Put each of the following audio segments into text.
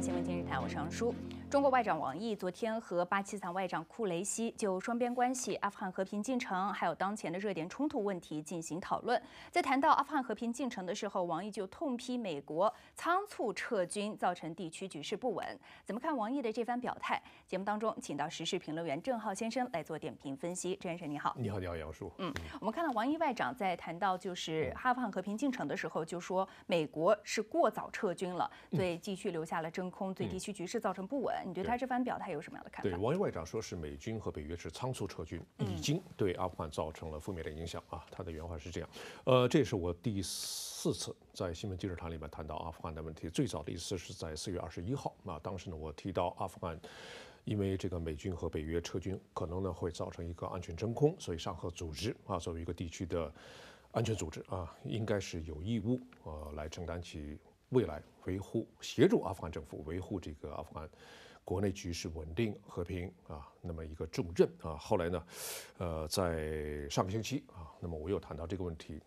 新闻电视台，我是常舒。中国外长王毅昨天和巴基斯坦外长库雷西就双边关系、阿富汗和平进程，还有当前的热点冲突问题进行讨论。在谈到阿富汗和平进程的时候，王毅就痛批美国仓促撤军，造成地区局势不稳。怎么看王毅的这番表态？节目当中，请到时事评论员郑浩先生来做点评分析。郑先生，你好。你好，你好，杨叔。嗯，我们看到王毅外长在谈到就是阿富汗和平进程的时候，就说美国是过早撤军了，对继续留下了真空，对地区局势造成不稳。你对他这番表态有什么样的看法？对王毅外长说，是美军和北约是仓促撤军，已经对阿富汗造成了负面的影响啊。他的原话是这样。呃，这是我第四次在新闻记者团里面谈到阿富汗的问题。最早的一次是在四月二十一号啊，当时呢我提到阿富汗，因为这个美军和北约撤军可能呢会造成一个安全真空，所以上合组织啊作为一个地区的安全组织啊，应该是有义务呃来承担起未来维护、协助阿富汗政府维护这个阿富汗。国内局势稳定和平啊，那么一个重任啊。后来呢，呃，在上个星期啊，那么我又谈到这个问题，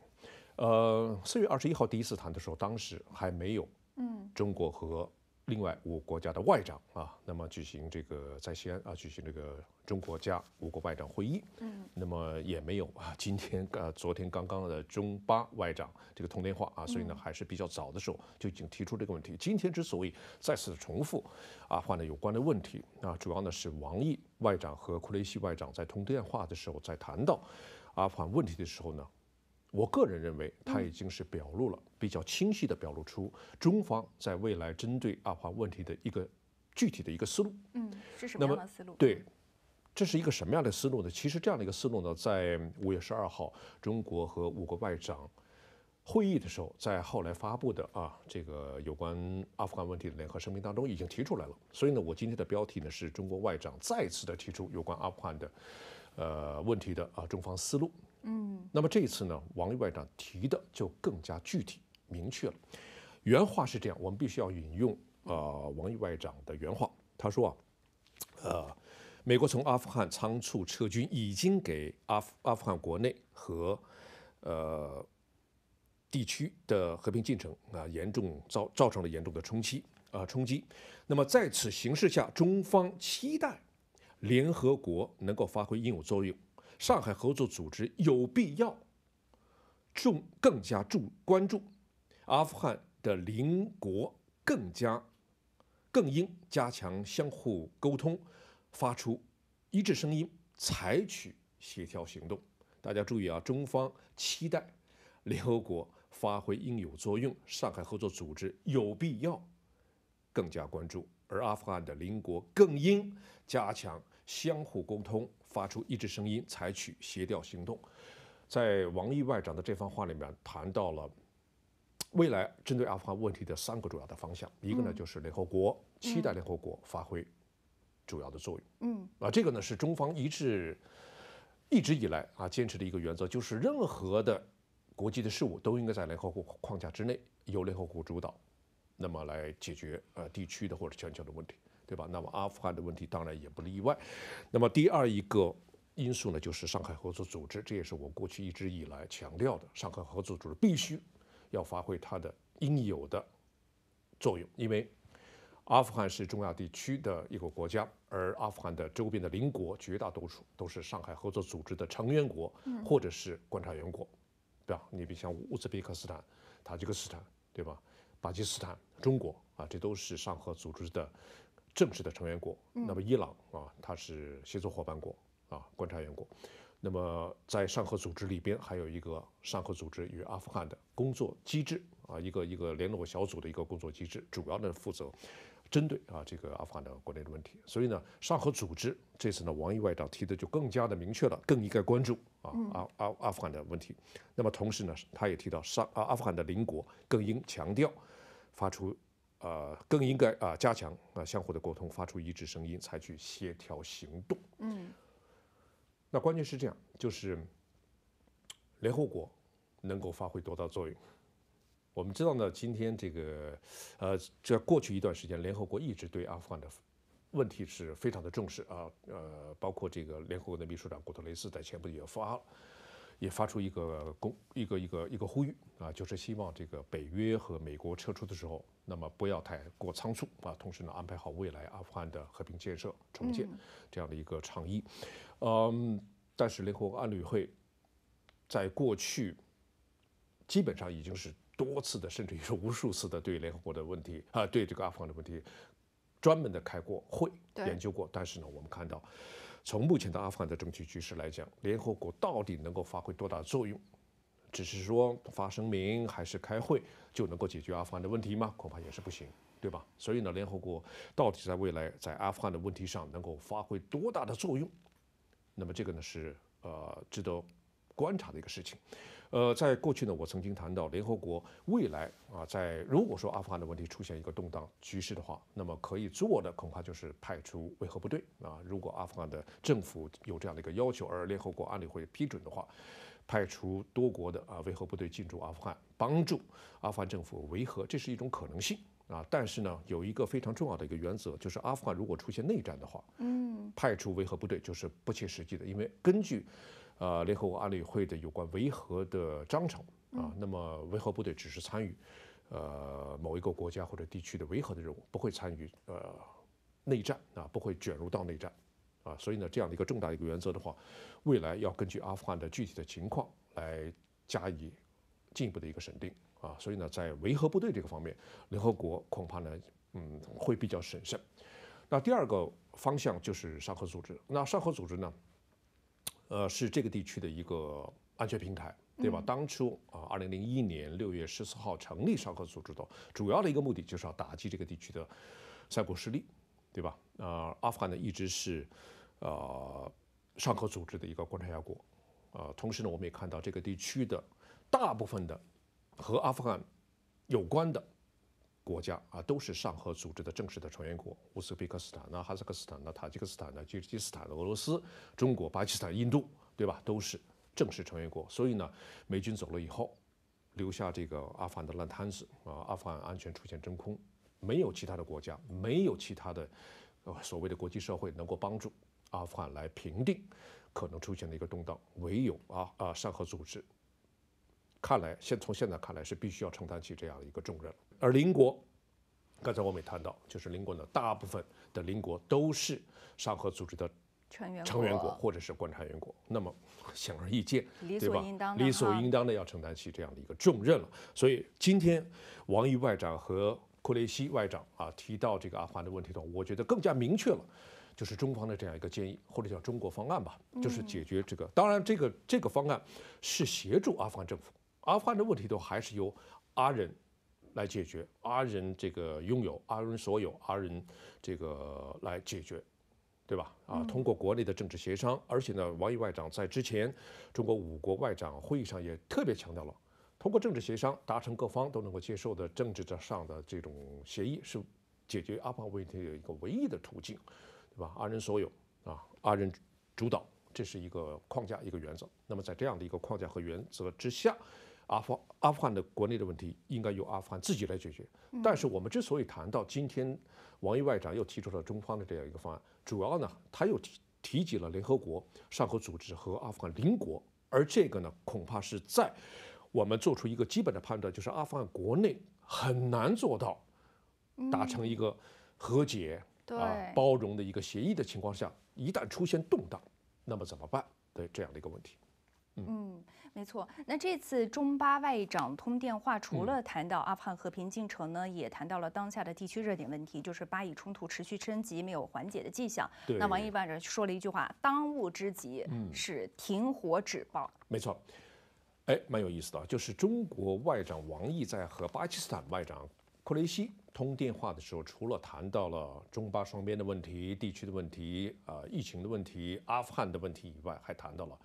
呃，四月二十一号第一次谈的时候，当时还没有嗯，中国和。另外，五国家的外长啊，那么举行这个在西安啊，举行这个中国加五国外长会议，嗯，那么也没有啊，今天呃，昨天刚刚的中巴外长这个通电话啊，所以呢，还是比较早的时候就已经提出这个问题。今天之所以再次重复阿富汗的有关的问题啊，主要呢是王毅外长和库雷西外长在通电话的时候在谈到阿富汗问题的时候呢，我个人认为他已经是表露了。比较清晰地表露出中方在未来针对阿富汗问题的一个具体的一个思路。嗯，是什么思路？对，这是一个什么样的思路呢？其实这样的一个思路呢，在五月十二号中国和五国外长会议的时候，在后来发布的啊这个有关阿富汗问题的联合声明当中已经提出来了。所以呢，我今天的标题呢是中国外长再次的提出有关阿富汗的呃问题的啊中方思路。嗯，那么这一次呢，王毅外长提的就更加具体。明确了，原话是这样，我们必须要引用啊王毅外长的原话，他说啊，呃，美国从阿富汗仓促撤军，已经给阿阿富汗国内和呃地区的和平进程啊严重造造成了严重的冲击啊冲击。那么在此形势下，中方期待联合国能够发挥应有作用，上海合作组织有必要重更加注关注。阿富汗的邻国更加更应加强相互沟通，发出一致声音，采取协调行动。大家注意啊，中方期待联合国发挥应有作用，上海合作组织有必要更加关注，而阿富汗的邻国更应加强相互沟通，发出一致声音，采取协调行动。在王毅外长的这番话里面谈到了。未来针对阿富汗问题的三个主要的方向，一个呢就是联合国，期待联合国发挥主要的作用。嗯，啊，这个呢是中方一致一直以来啊坚持的一个原则，就是任何的国际的事务都应该在联合国框架之内，由联合国主导，那么来解决呃地区的或者全球的问题，对吧？那么阿富汗的问题当然也不例外。那么第二一个因素呢就是上海合作组织，这也是我过去一直以来强调的，上海合作组织必须。要发挥它的应有的作用，因为阿富汗是中亚地区的一个国家，而阿富汗的周边的邻国绝大多数都是上海合作组织的成员国或者是观察员国，对吧？你比如像乌兹别克斯坦、塔吉克斯坦，对吧？巴基斯坦、中国啊，这都是上合组织的正式的成员国。那么伊朗啊，它是协作伙伴国啊，观察员国。那么，在上合组织里边，还有一个上合组织与阿富汗的工作机制啊，一个一个联络小组的一个工作机制，主要呢负责针对啊这个阿富汗的国内的问题。所以呢，上合组织这次呢，王毅外长提的就更加的明确了，更应该关注啊阿阿阿富汗的问题。那么同时呢，他也提到上啊阿富汗的邻国更应强调，发出啊更应该啊加强啊相互的沟通，发出一致声音，采取协调行动。嗯。那关键是这样，就是联合国能够发挥多大作用？我们知道呢，今天这个呃，这过去一段时间，联合国一直对阿富汗的问题是非常的重视啊。呃，包括这个联合国的秘书长古特雷斯在前不久发也发出一个公一个一个一个呼吁啊，就是希望这个北约和美国撤出的时候，那么不要太过仓促啊，同时呢，安排好未来阿富汗的和平建设重建这样的一个倡议。嗯，但是联合国安理会，在过去基本上已经是多次的，甚至于是无数次的对联合国的问题啊，对这个阿富汗的问题，专门的开过会研究过。但是呢，我们看到，从目前的阿富汗的整体局势来讲，联合国到底能够发挥多大作用？只是说发声明还是开会就能够解决阿富汗的问题吗？恐怕也是不行，对吧？所以呢，联合国到底在未来在阿富汗的问题上能够发挥多大的作用？那么这个呢是呃值得观察的一个事情，呃，在过去呢，我曾经谈到联合国未来啊，在如果说阿富汗的问题出现一个动荡局势的话，那么可以做的恐怕就是派出维和部队啊。如果阿富汗的政府有这样的一个要求，而联合国安理会批准的话，派出多国的啊维和部队进驻阿富汗，帮助阿富汗政府维和，这是一种可能性。啊，但是呢，有一个非常重要的一个原则，就是阿富汗如果出现内战的话，嗯，派出维和部队就是不切实际的，因为根据，呃，联合国安理会的有关维和的章程啊，那么维和部队只是参与，呃，某一个国家或者地区的维和的任务，不会参与呃内战啊，不会卷入到内战，啊，所以呢，这样的一个重大一个原则的话，未来要根据阿富汗的具体的情况来加以进一步的一个审定。啊，所以呢，在维和部队这个方面，联合国恐怕呢，嗯，会比较审慎。那第二个方向就是沙合组织。那沙合组织呢，呃，是这个地区的一个安全平台，对吧？当初啊，二零零一年六月十四号成立沙合组织的，主要的一个目的就是要打击这个地区的三国势力，对吧？啊，阿富汗呢一直是啊沙合组织的一个观察家国啊。同时呢，我们也看到这个地区的大部分的。和阿富汗有关的国家啊，都是上合组织的正式的成员国：乌兹别克斯坦、呐、哈萨克斯坦、呐、塔吉克斯坦、呐、吉尔吉斯坦、俄罗斯、中国、巴基斯坦、印度，对吧？都是正式成员国。所以呢，美军走了以后，留下这个阿富汗的烂摊子啊，阿富汗安全出现真空，没有其他的国家，没有其他的所谓的国际社会能够帮助阿富汗来平定可能出现的一个动荡，唯有啊啊上合组织。看来，现从现在看来是必须要承担起这样的一个重任。而邻国，刚才我们也谈到，就是邻国呢，大部分的邻国都是上合组织的成员国或者是观察员国。那么显而易见，理所应当，理所应当的要承担起这样的一个重任了。所以今天王毅外长和库雷西外长啊提到这个阿富汗的问题的话，我觉得更加明确了，就是中方的这样一个建议或者叫中国方案吧，就是解决这个。当然，这个这个方案是协助阿富汗政府。阿富汗的问题都还是由阿人来解决，阿人这个拥有，阿人所有，阿人这个来解决，对吧？啊，通过国内的政治协商，而且呢，王毅外长在之前中国五国外长会议上也特别强调了，通过政治协商达成各方都能够接受的政治上的这种协议，是解决阿富汗问题的一个唯一的途径，对吧？阿人所有，啊，阿人主导，这是一个框架一个原则。那么在这样的一个框架和原则之下。阿富阿富汗的国内的问题应该由阿富汗自己来解决。但是我们之所以谈到今天，王毅外长又提出了中方的这样一个方案，主要呢，他又提提及了联合国、上合组织和阿富汗邻国。而这个呢，恐怕是在我们做出一个基本的判断，就是阿富汗国内很难做到达成一个和解、啊包容的一个协议的情况下，一旦出现动荡，那么怎么办？的这样的一个问题。嗯，没错。那这次中巴外长通电话，除了谈到阿富汗和平进程呢，也谈到了当下的地区热点问题，就是巴以冲突持续升级，没有缓解的迹象。那王毅外长说了一句话：“当务之急是停火止暴。”没错。哎，蛮有意思的，就是中国外长王毅在和巴基斯坦外长库雷西通电话的时候，除了谈到了中巴双边的问题、地区的问题、啊疫情的问题、阿富汗的问题以外，还谈到了。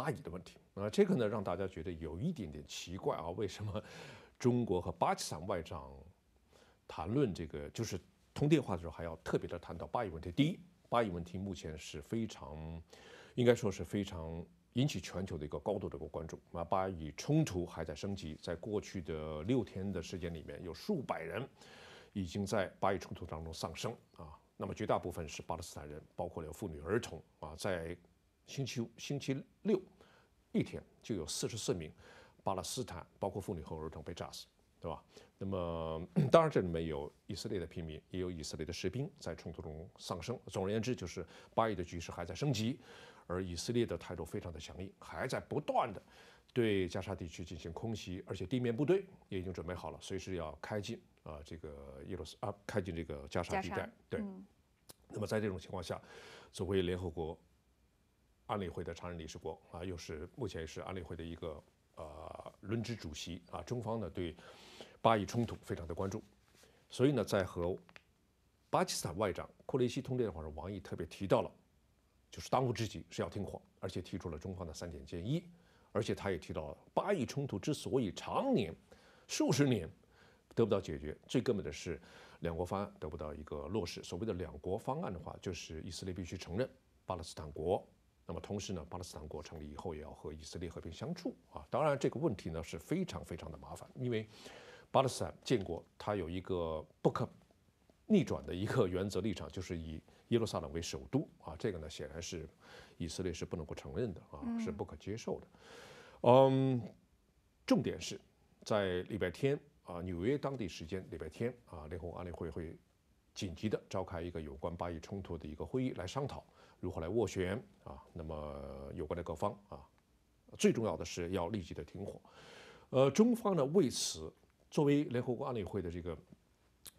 巴以的问题啊，这个呢，让大家觉得有一点点奇怪啊。为什么中国和巴基斯坦外长谈论这个，就是通电话的时候还要特别的谈到巴以问题？第一，巴以问题目前是非常，应该说是非常引起全球的一个高度的一个关注。那巴以冲突还在升级，在过去的六天的时间里面，有数百人已经在巴以冲突当中丧生啊。那么绝大部分是巴勒斯坦人，包括有妇女、儿童啊，在。星期五、星期六，一天就有四十四名巴勒斯坦，包括妇女和儿童被炸死，对吧？那么当然这里面有以色列的平民，也有以色列的士兵在冲突中丧生。总而言之，就是巴以的局势还在升级，而以色列的态度非常的强硬，还在不断的对加沙地区进行空袭，而且地面部队也已经准备好了，随时要开进啊，这个耶路撒啊开进这个加沙地带。对。那么在这种情况下，作为联合国。安理会的常任理事国啊，又是目前是安理会的一个呃轮值主席啊。中方呢对巴以冲突非常的关注，所以呢在和巴基斯坦外长库雷西通电的话中，王毅特别提到了，就是当务之急是要停火，而且提出了中方的三点建议，而且他也提到了巴以冲突之所以常年数十年得不到解决，最根本的是两国方案得不到一个落实。所谓的两国方案的话，就是以色列必须承认巴勒斯坦国。那么同时呢，巴勒斯坦国成立以后也要和以色列和平相处啊。当然这个问题呢是非常非常的麻烦，因为巴勒斯坦建国它有一个不可逆转的一个原则立场，就是以耶路撒冷为首都啊。这个呢显然是以色列是不能够承认的啊，是不可接受的。嗯，重点是在礼拜天啊，纽约当地时间礼拜天啊，联合国安理会会紧急的召开一个有关巴以冲突的一个会议来商讨。如何来斡旋啊？那么有关的各方啊，最重要的是要立即的停火。呃，中方呢为此作为联合国安理会的这个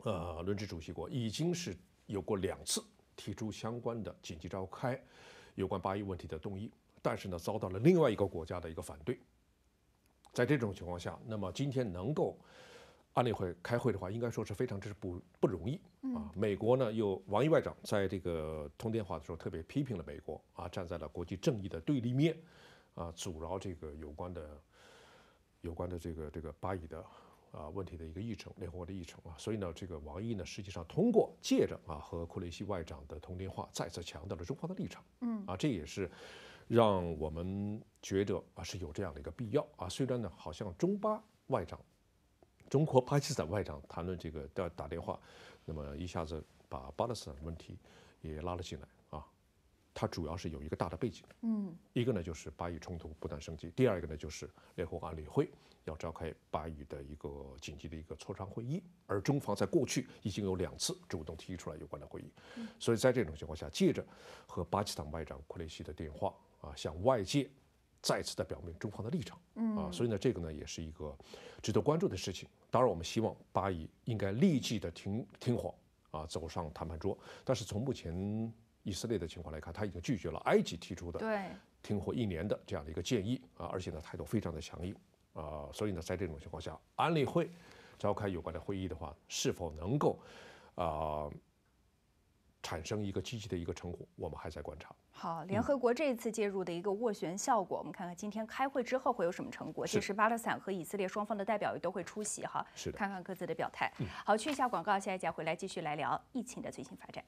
呃轮值主席国，已经是有过两次提出相关的紧急召开有关巴以问题的动议，但是呢遭到了另外一个国家的一个反对。在这种情况下，那么今天能够。安理会开会的话，应该说是非常之不不容易啊。美国呢，又王毅外长在这个通电话的时候特别批评了美国啊，站在了国际正义的对立面，啊，阻挠这个有关的、有关的这个这个巴以的啊问题的一个议程，联合国的议程啊。所以呢，这个王毅呢，实际上通过借着啊和库雷西外长的通电话，再次强调了中方的立场。嗯啊，这也是让我们觉得啊是有这样的一个必要啊。虽然呢，好像中巴外长。中国巴基斯坦外长谈论这个要打电话，那么一下子把巴勒斯坦问题也拉了进来啊。它主要是有一个大的背景，嗯，一个呢就是巴以冲突不断升级，第二个呢就是联合国安理会要召开巴以的一个紧急的一个磋商会议，而中方在过去已经有两次主动提出来有关的会议，所以在这种情况下，借着和巴基斯坦外长库雷西的电话啊，向外界。再次的表明中方的立场，啊，所以呢，这个呢也是一个值得关注的事情。当然，我们希望巴以应该立即的停停火，啊，走上谈判桌。但是从目前以色列的情况来看，他已经拒绝了埃及提出的停火一年的这样的一个建议，啊，而且呢态度非常的强硬，啊，所以呢在这种情况下，安理会召开有关的会议的话，是否能够，啊？产生一个积极的一个成果，我们还在观察。好，联合国这一次介入的一个斡旋效果，我们看看今天开会之后会有什么成果。其实巴勒斯坦和以色列双方的代表也都会出席，哈，是看看各自的表态。好，去一下广告，下一节回来继续来聊疫情的最新发展。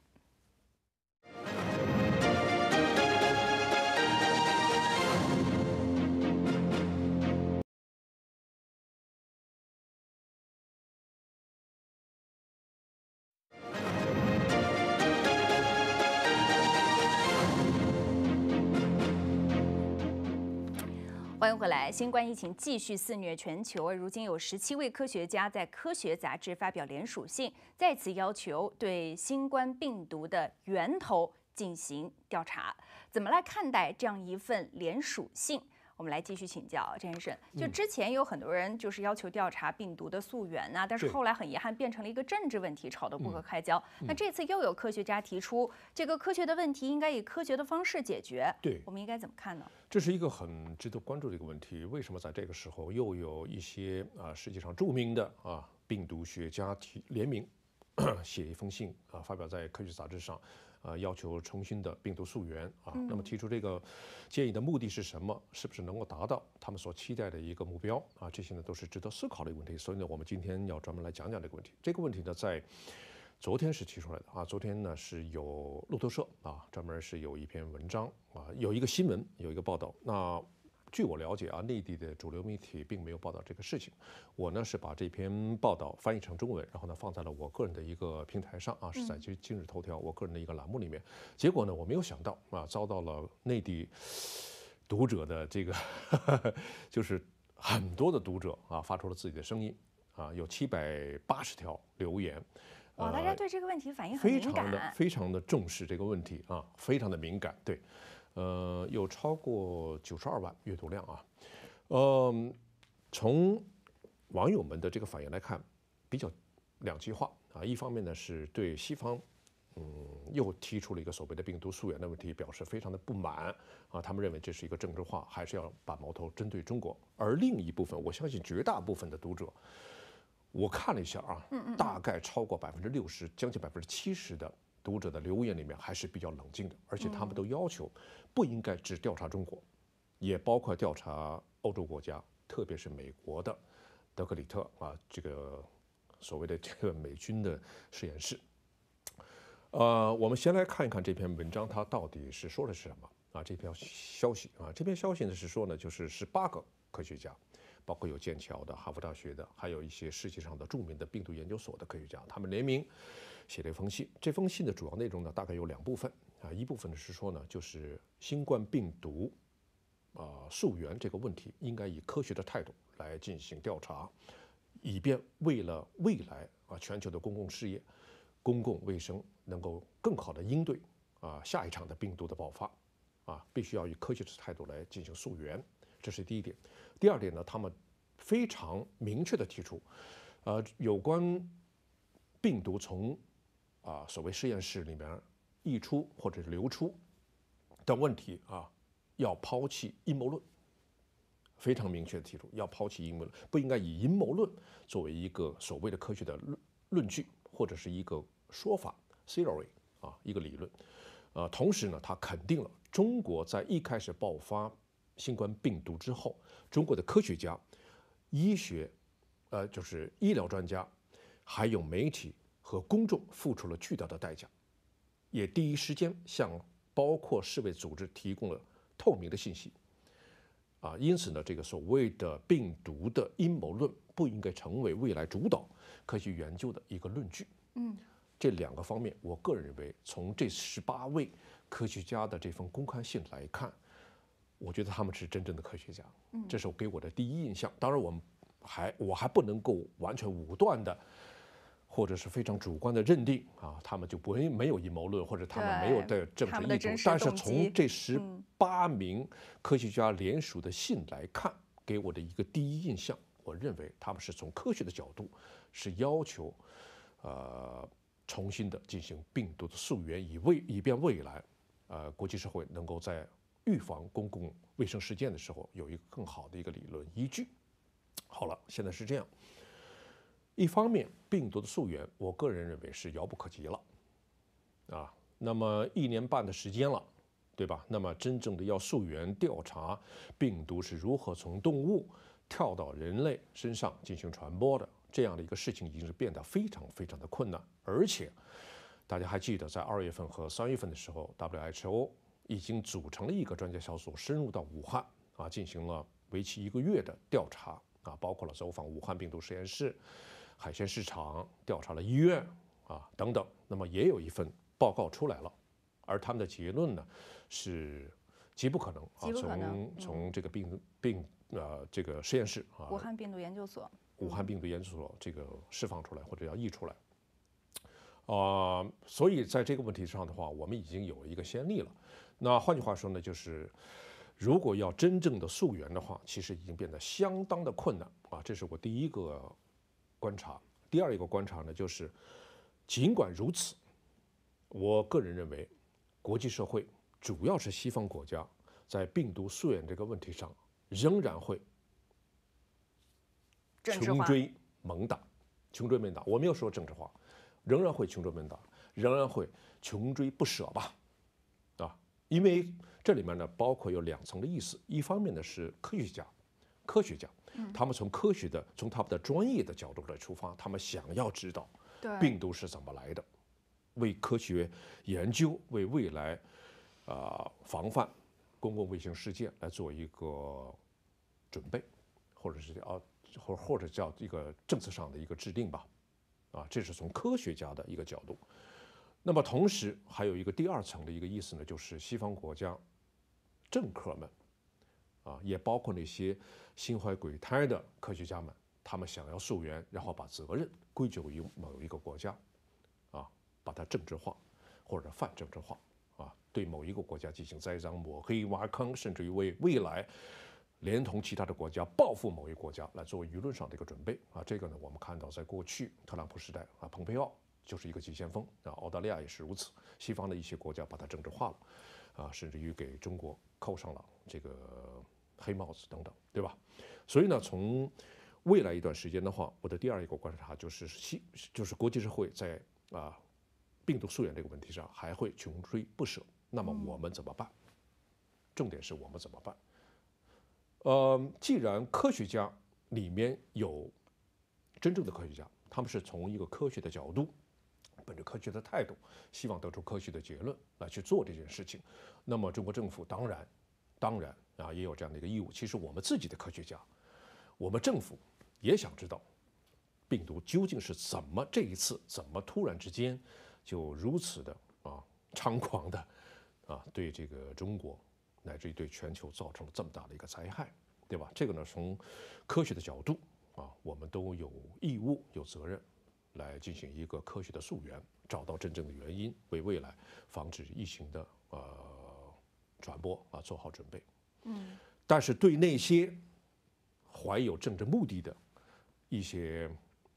新冠疫情继续肆虐全球，而如今有十七位科学家在科学杂志发表联署信，再次要求对新冠病毒的源头进行调查。怎么来看待这样一份联署信？我们来继续请教啊 j 生。就之前有很多人就是要求调查病毒的溯源呐，但是后来很遗憾变成了一个政治问题，吵得不可开交。那这次又有科学家提出，这个科学的问题应该以科学的方式解决。对，我们应该怎么看呢？这是一个很值得关注的一个问题。为什么在这个时候又有一些啊，世界上著名的啊病毒学家提联名 写一封信啊，发表在科学杂志上？呃，要求重新的病毒溯源啊，那么提出这个建议的目的是什么？是不是能够达到他们所期待的一个目标啊？这些呢都是值得思考的一个问题。所以呢，我们今天要专门来讲讲这个问题。这个问题呢，在昨天是提出来的啊，昨天呢是有路透社啊，专门是有一篇文章啊，有一个新闻，有一个报道。那据我了解啊，内地的主流媒体并没有报道这个事情。我呢是把这篇报道翻译成中文，然后呢放在了我个人的一个平台上啊，是在今今日头条我个人的一个栏目里面。结果呢我没有想到啊，遭到了内地读者的这个，就是很多的读者啊发出了自己的声音啊，有七百八十条留言。啊。大家对这个问题反应很敏感，非常的重视这个问题啊，非常的敏感，对。呃，有超过九十二万阅读量啊，嗯，从网友们的这个反应来看，比较两极化啊。一方面呢，是对西方，嗯，又提出了一个所谓的病毒溯源的问题，表示非常的不满啊。他们认为这是一个政治化，还是要把矛头针对中国。而另一部分，我相信绝大部分的读者，我看了一下啊，大概超过百分之六十，将近百分之七十的。读者的留言里面还是比较冷静的，而且他们都要求，不应该只调查中国，也包括调查欧洲国家，特别是美国的德克里特啊，这个所谓的这个美军的实验室。呃，我们先来看一看这篇文章，它到底是说的是什么啊？这篇消息啊，这篇消息呢是说呢，就是十八个科学家，包括有剑桥的、哈佛大学的，还有一些世界上的著名的病毒研究所的科学家，他们联名。写了一封信，这封信的主要内容呢，大概有两部分啊。一部分呢是说呢，就是新冠病毒，啊，溯源这个问题应该以科学的态度来进行调查，以便为了未来啊全球的公共事业、公共卫生能够更好的应对啊下一场的病毒的爆发啊，必须要以科学的态度来进行溯源，这是第一点。第二点呢，他们非常明确的提出，呃，有关病毒从啊，所谓实验室里面溢出或者是流出的问题啊，要抛弃阴谋论，非常明确的提出要抛弃阴谋论，不应该以阴谋论作为一个所谓的科学的论论据或者是一个说法 theory 啊一个理论。呃，同时呢，他肯定了中国在一开始爆发新冠病毒之后，中国的科学家、医学，呃，就是医疗专家，还有媒体。和公众付出了巨大的代价，也第一时间向包括世卫组织提供了透明的信息，啊，因此呢，这个所谓的病毒的阴谋论不应该成为未来主导科学研究的一个论据。嗯，这两个方面，我个人认为，从这十八位科学家的这封公开信来看，我觉得他们是真正的科学家。嗯，这是给我的第一印象。当然，我们还我还不能够完全武断的。或者是非常主观的认定啊，他们就不会没有阴谋论，或者他们没有的政治意图。但是从这十八名科学家联署的信来看，给我的一个第一印象，我认为他们是从科学的角度，是要求，呃，重新的进行病毒的溯源，以未以便未来，呃，国际社会能够在预防公共卫生事件的时候有一个更好的一个理论依据。好了，现在是这样。一方面，病毒的溯源，我个人认为是遥不可及了，啊，那么一年半的时间了，对吧？那么真正的要溯源调查病毒是如何从动物跳到人类身上进行传播的这样的一个事情，已经是变得非常非常的困难。而且，大家还记得，在二月份和三月份的时候，WHO 已经组成了一个专家小组，深入到武汉啊，进行了为期一个月的调查啊，包括了走访武汉病毒实验室。海鲜市场调查了医院啊等等，那么也有一份报告出来了，而他们的结论呢是极不可能啊从从这个病病呃这个实验室啊武汉病毒研究所武汉病毒研究所这个释放出来或者要溢出来啊，所以在这个问题上的话，我们已经有一个先例了。那换句话说呢，就是如果要真正的溯源的话，其实已经变得相当的困难啊。这是我第一个。观察，第二一个观察呢，就是尽管如此，我个人认为，国际社会，主要是西方国家，在病毒溯源这个问题上，仍然会穷追猛打，穷追猛打。我没有说政治话，仍然会穷追猛打，仍然会穷追不舍吧，啊？因为这里面呢，包括有两层的意思，一方面呢是科学家。科学家，他们从科学的、从他们的专业的角度来出发，他们想要知道病毒是怎么来的，为科学研究、为未来啊防范公共卫生事件来做一个准备，或者是叫啊，或或者叫一个政策上的一个制定吧，啊，这是从科学家的一个角度。那么同时还有一个第二层的一个意思呢，就是西方国家政客们。啊，也包括那些心怀鬼胎的科学家们，他们想要溯源，然后把责任归咎于某一个国家，啊，把它政治化，或者泛政治化，啊，对某一个国家进行栽赃、抹黑、挖坑，甚至于为未来连同其他的国家报复某一国家来作为舆论上的一个准备。啊，这个呢，我们看到在过去特朗普时代，啊，蓬佩奥就是一个急先锋，啊，澳大利亚也是如此，西方的一些国家把它政治化了，啊，甚至于给中国。扣上了这个黑帽子等等，对吧？所以呢，从未来一段时间的话，我的第二一个观察就是，西就是国际社会在啊病毒溯源这个问题上还会穷追不舍。那么我们怎么办？重点是我们怎么办？呃，既然科学家里面有真正的科学家，他们是从一个科学的角度。本着科学的态度，希望得出科学的结论来去做这件事情。那么中国政府当然，当然啊，也有这样的一个义务。其实我们自己的科学家，我们政府也想知道病毒究竟是怎么这一次怎么突然之间就如此的啊猖狂的啊对这个中国乃至于对全球造成了这么大的一个灾害，对吧？这个呢，从科学的角度啊，我们都有义务有责任。来进行一个科学的溯源，找到真正的原因，为未来防止疫情的呃传播啊做好准备。嗯，但是对那些怀有政治目的的一些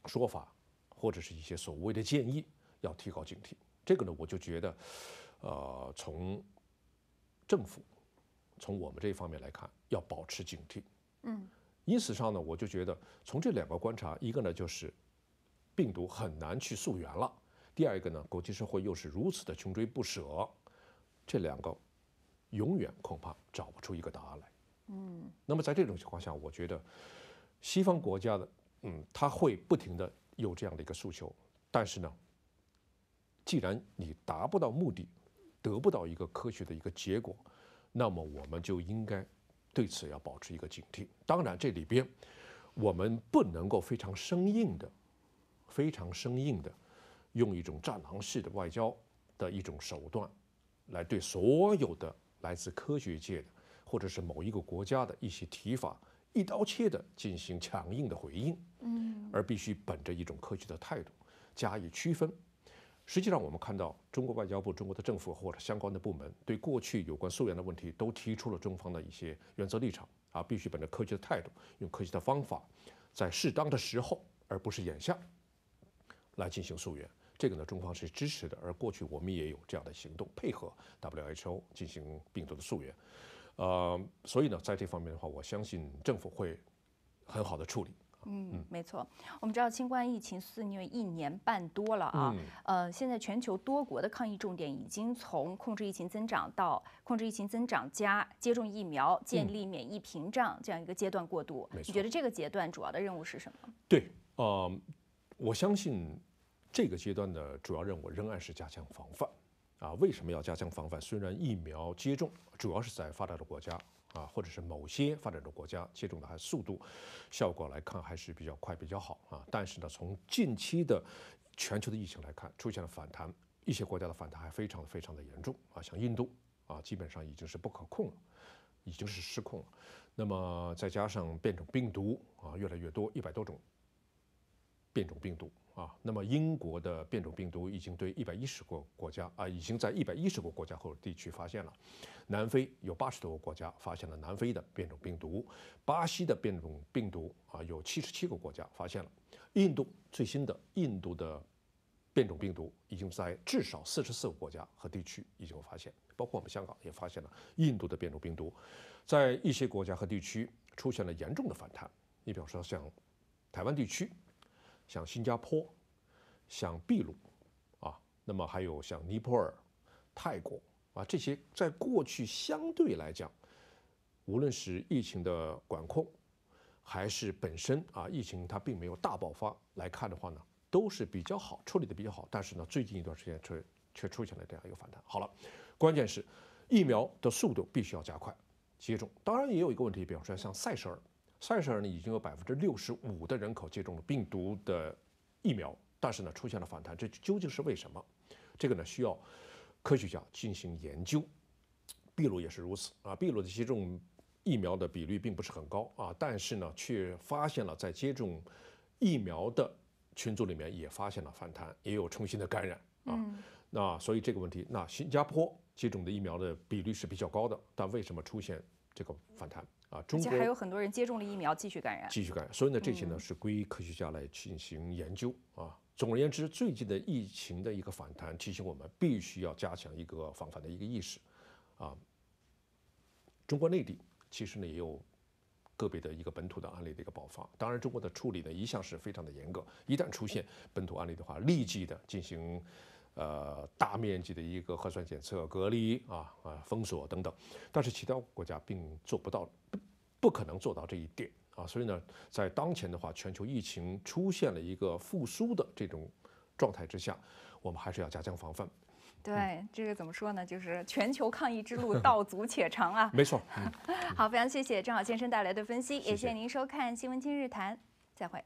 说法或者是一些所谓的建议，要提高警惕。这个呢，我就觉得，呃，从政府从我们这方面来看，要保持警惕。嗯，因此上呢，我就觉得从这两个观察，一个呢就是。病毒很难去溯源了。第二个呢，国际社会又是如此的穷追不舍，这两个永远恐怕找不出一个答案来。嗯，那么在这种情况下，我觉得西方国家的，嗯，他会不停的有这样的一个诉求。但是呢，既然你达不到目的，得不到一个科学的一个结果，那么我们就应该对此要保持一个警惕。当然，这里边我们不能够非常生硬的。非常生硬的，用一种战狼式的外交的一种手段，来对所有的来自科学界的或者是某一个国家的一些提法，一刀切的进行强硬的回应。嗯，而必须本着一种科学的态度加以区分。实际上，我们看到中国外交部、中国的政府或者相关的部门，对过去有关溯源的问题，都提出了中方的一些原则立场啊，必须本着科学的态度，用科学的方法，在适当的时候，而不是眼下。来进行溯源，这个呢，中方是支持的，而过去我们也有这样的行动配合 WHO 进行病毒的溯源，呃，所以呢，在这方面的话，我相信政府会很好的处理。嗯，没错。我们知道新冠疫情肆虐一年半多了啊，呃，现在全球多国的抗疫重点已经从控制疫情增长到控制疫情增长加接种疫苗、建立免疫屏障这样一个阶段过渡。你觉得这个阶段主要的任务是什么？对，呃。我相信这个阶段的主要任务仍然是加强防范啊！为什么要加强防范？虽然疫苗接种主要是在发达的国家啊，或者是某些发展中国家接种的还速度、效果来看还是比较快、比较好啊，但是呢，从近期的全球的疫情来看，出现了反弹，一些国家的反弹还非常非常的严重啊，像印度啊，基本上已经是不可控了，已经是失控了。那么再加上变种病毒啊，越来越多，一百多种。变种病毒啊，那么英国的变种病毒已经对一百一十国国家啊，已经在一百一十国国家或者地区发现了。南非有八十多个国家发现了南非的变种病毒，巴西的变种病毒啊，有七十七个国家发现了。印度最新的印度的变种病毒已经在至少四十四个国家和地区已经发现，包括我们香港也发现了印度的变种病毒，在一些国家和地区出现了严重的反弹。你比方说像台湾地区。像新加坡，像秘鲁，啊，那么还有像尼泊尔、泰国啊，这些在过去相对来讲，无论是疫情的管控，还是本身啊，疫情它并没有大爆发来看的话呢，都是比较好处理的比较好。但是呢，最近一段时间却却出现了这样一个反弹。好了，关键是疫苗的速度必须要加快接种。当然也有一个问题，比方说像塞舌尔。塞尔呢已经有百分之六十五的人口接种了病毒的疫苗，但是呢出现了反弹，这究竟是为什么？这个呢需要科学家进行研究。秘鲁也是如此啊，秘鲁的接种疫苗的比率并不是很高啊，但是呢却发现了在接种疫苗的群组里面也发现了反弹，也有重新的感染啊。那所以这个问题，那新加坡接种的疫苗的比率是比较高的，但为什么出现这个反弹？啊，中间还有很多人接种了疫苗继续感染，继续感染。所以呢，这些呢是归科学家来进行研究啊。总而言之，最近的疫情的一个反弹提醒我们，必须要加强一个防范的一个意识。啊，中国内地其实呢也有个别的一个本土的案例的一个爆发。当然，中国的处理呢一向是非常的严格，一旦出现本土案例的话，立即的进行。呃，大面积的一个核酸检测、隔离啊啊、封锁等等，但是其他国家并做不到，不不可能做到这一点啊。所以呢，在当前的话，全球疫情出现了一个复苏的这种状态之下，我们还是要加强防范。对，这个怎么说呢？就是全球抗疫之路道阻且长啊。没错。好，非常谢谢郑好先生带来的分析，也谢谢您收看《新闻今日谈》，再会。